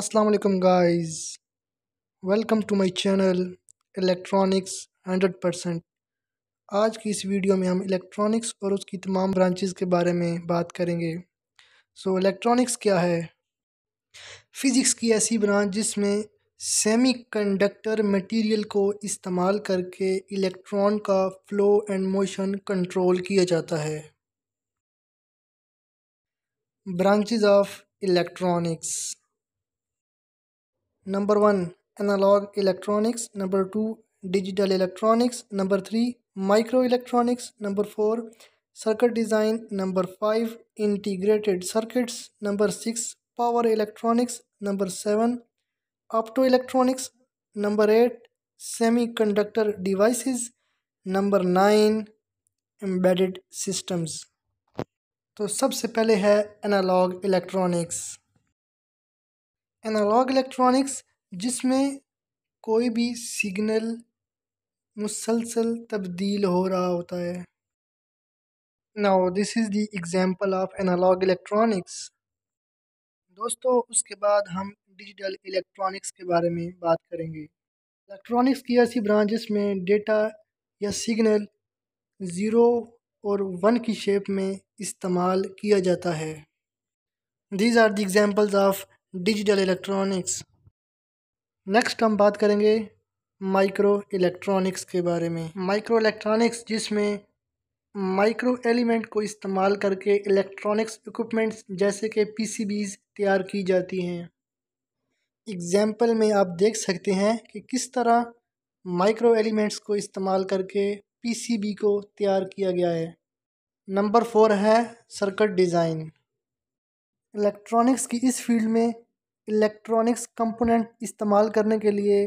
अस्सलाम वालेकुम guys welcome to my channel electronics 100 percent आज की इस वीडियो में हम इलेक्ट्रॉनिक्स और उसकी तमाम ब्रांचेस के बारे में बात करेंगे सो so, इलेक्ट्रॉनिक्स क्या है फिज़िक्स की ऐसी ब्रांच जिसमें सेमीकंडक्टर मटेरियल को इस्तेमाल करके इलेक्ट्रॉन का फ्लो एंड मोशन कंट्रोल किया जाता है branches of electronics number one analog electronics number two digital electronics number three micro electronics number four circuit design number five integrated circuits number six power electronics number seven opto electronics number eight semiconductor devices number nine embedded systems तो सबसे पहले है analogue electronics analogue electronics जिसमें कोई भी signal मुसलसल तब्दील हो रहा होता है now this is the example of analog electronics दोस्तों उसके बाद हम डिजिटल इलेक्ट्रॉनिक्स के बारे में बात करेंगे इलेक्ट्रॉनिक्स की ऐसी ब्रांचेस में डेटा या सिग्नल ज़ीरो और वन की शेप में इस्तेमाल किया जाता है these are the examples of digital electronics next हम बात करेंगे माइक्रो इलेक्ट्रॉनिक्स के बारे में माइक्रो इलेक्ट्रॉनिक्स जिसमें माइक्रो एलिमेंट को इस्तेमाल करके इलेक्ट्रॉनिक्स इक्विपमेंट्स जैसे कि पीसीबीज तैयार की जाती हैं एग्ज़ाम्पल में आप देख सकते हैं कि किस तरह माइक्रो एलिमेंट्स को इस्तेमाल करके पीसीबी को तैयार किया गया है नंबर फोर है सर्किट डिज़ाइन इलेक्ट्रॉनिक्स की इस फील्ड में इलेक्ट्रॉनिक्स कंपोनेंट इस्तेमाल करने के लिए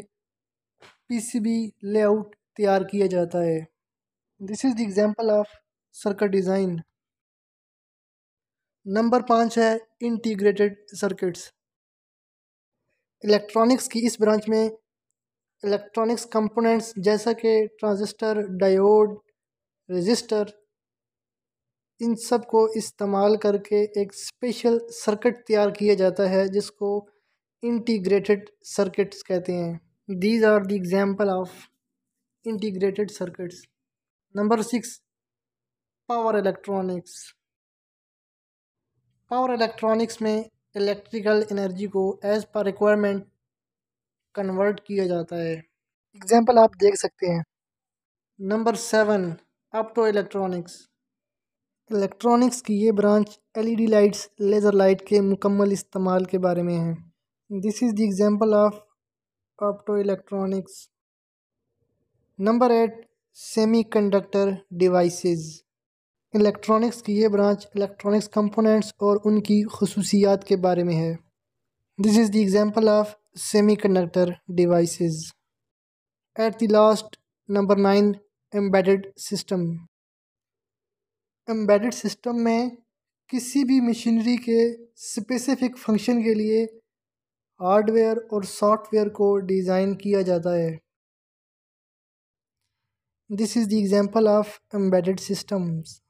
पीसीबी लेआउट तैयार किया जाता है this is the example of circuit design number पाँच है इंटीग्रेटेड सर्किट्स इलेक्ट्रॉनिक्स की इस ब्रांच में इलेक्ट्रॉनिक्स कंपोनेंट्स जैसा कि ट्रांजिस्टर डायोड रजिस्टर इन सब को इस्तेमाल करके एक स्पेशल सर्किट तैयार किया जाता है जिसको इंटीग्रेटेड सर्किट्स कहते हैं these are the example of integrated circuits number six power electronics power electronics में इलेक्ट्रिकल एनर्जी को एज़ पर रिक्वायरमेंट कन्वर्ट किया जाता है एग्ज़ाम्पल आप देख सकते हैं number seven opto electronics electronics की ये branch LED lights laser light के मुकम्मल इस्तेमाल के बारे में है this is the example of opto electronics number eight semiconductor devices electronics की ये ब्रांच इलेक्ट्रॉनिक्स कंपोनेंट्स और उनकी खसूसियात के बारे में है this is the example of conductor device at the last number nine embedded system embedded system में किसी भी मशीनरी के स्पेसिफिक फंक्शन के लिए हार्डवेयर और सॉफ्टवेयर को डिज़ाइन किया जाता है this is the example of embedded systems